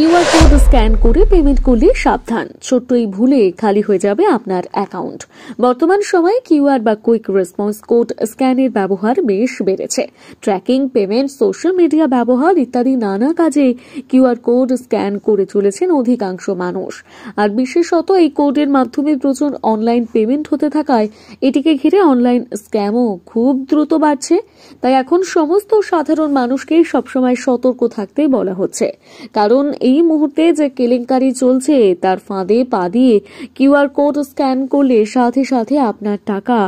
QR code scan করে payment করলে সাবধান ছোট্ট এই ভুলে খালি হয়ে যাবে আপনার অ্যাকাউন্ট বর্তমান সময়ে কিউআর বা কুইক রেসপন্স কোড স্ক্যানের ব্যবহার বেশ বেড়েছে ট্র্যাকিং পেমেন্ট সোশ্যাল মিডিয়া ব্যবহার ইত্যাদি নানা কাজে কিউআর কোড স্ক্যান করে চলেছেন অধিকাংশ মানুষ আর বিশেষত এই কোডের মাধ্যমে প্রচুর অনলাইন পেমেন্ট হতে থাকায় এটিকে ঘিরে অনলাইন স্ক্যামও খুব দ্রুত বাড়ছে তাই এখন সমস্ত সাধারণ মানুষকে সবসময় সতর্ক থাকতে বলা হচ্ছে কারণ এই এই মুহূর্তে যে কেলেঙ্কারি চলছে তার ফাঁদে পা দিয়ে কিউআর কোড স্ক্যান করলে সাথে সাথে আপনার টাকা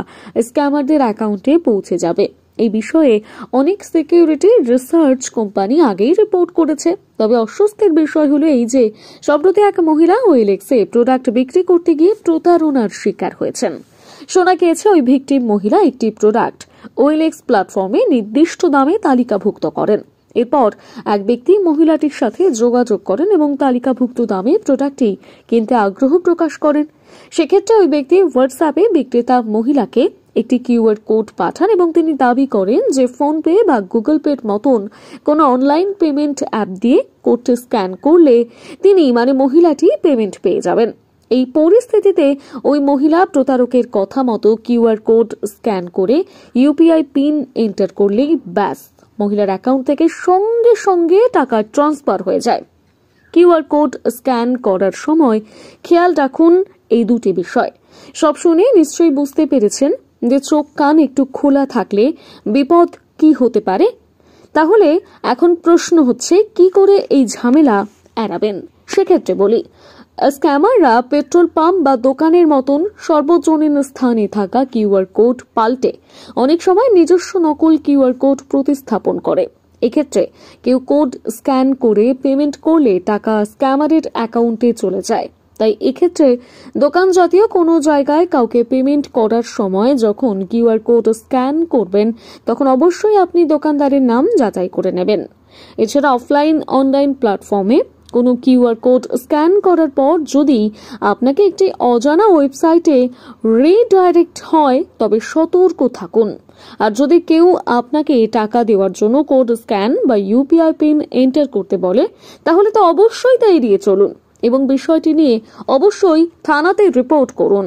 স্ক্যামারদের অ্যাকাউন্টে পৌঁছে যাবে এই বিষয়ে অনেক সিকিউরিটি রিসার্চ কোম্পানি আগেই রিপোর্ট করেছে তবে অস্বস্তির বিষয় হলো এই যে সম্প্রতি এক মহিলা ওয়েলেক্সে প্রোডাক্ট বিক্রি করতে গিয়ে প্রতারণার শিকার হয়েছেন শোনা গিয়েছে ওই ভিকটিম মহিলা একটি প্রোডাক্ট ওয়েলেক্স প্ল্যাটফর্মে নির্দিষ্ট দামে তালিকাভুক্ত করেন এরপর এক ব্যক্তি মহিলাটির সাথে যোগাযোগ করেন এবং তালিকাভুক্ত দামে প্রোডাক্টটি কিনতে আগ্রহ প্রকাশ করেন সেক্ষেত্রে ওই ব্যক্তি হোয়াটসঅ্যাপে বিক্রেতা মহিলাকে একটি কিউআর কোড পাঠান এবং তিনি দাবি করেন যে ফোনপে বা গুগল পের মতন কোনো অনলাইন পেমেন্ট অ্যাপ দিয়ে কোডটি স্ক্যান করলে তিনি মানে মহিলাটি পেমেন্ট পেয়ে যাবেন এই পরিস্থিতিতে ওই মহিলা প্রতারকের কথা মতো কিউআর কোড স্ক্যান করে ইউপিআই পিন এন্টার করলেই ব্যাস মহিলার অ্যাকাউন্ট থেকে সঙ্গে সঙ্গে টাকা ট্রান্সফার হয়ে যায় কিউআর কোড স্ক্যান করার সময় খেয়াল রাখুন এই দুটি বিষয় সব শুনে নিশ্চয়ই বুঝতে পেরেছেন যে চোখ কান একটু খোলা থাকলে বিপদ কি হতে পারে তাহলে এখন প্রশ্ন হচ্ছে কি করে এই ঝামেলা এড়াবেন সেক্ষেত্রে বলি স্ক্যামাররা পেট্রোল পাম্প বা দোকানের মতন সর্বজনীন স্থানে থাকা কিউআর কোড পাল্টে অনেক সময় নিজস্ব নকল কিউআর কোড প্রতিস্থাপন করে এক্ষেত্রে কেউ কোড স্ক্যান করে পেমেন্ট করলে টাকা স্ক্যামারের অ্যাকাউন্টে চলে যায় তাই এক্ষেত্রে দোকান জাতীয় কোনো জায়গায় কাউকে পেমেন্ট করার সময় যখন কিউআর কোড স্ক্যান করবেন তখন অবশ্যই আপনি দোকানদারের নাম যাচাই করে নেবেন এছাড়া অফলাইন অনলাইন প্ল্যাটফর্মে কোনো কিউআর কোড স্ক্যান করার পর যদি আপনাকে একটি অজানা ওয়েবসাইটে রিডাইরেক্ট হয় তবে সতর্ক থাকুন আর যদি কেউ আপনাকে টাকা দেওয়ার জন্য কোড স্ক্যান বা ইউপিআই পিন এন্টার করতে বলে তাহলে তো অবশ্যই তাই এড়িয়ে চলুন এবং বিষয়টি নিয়ে অবশ্যই থানাতে রিপোর্ট করুন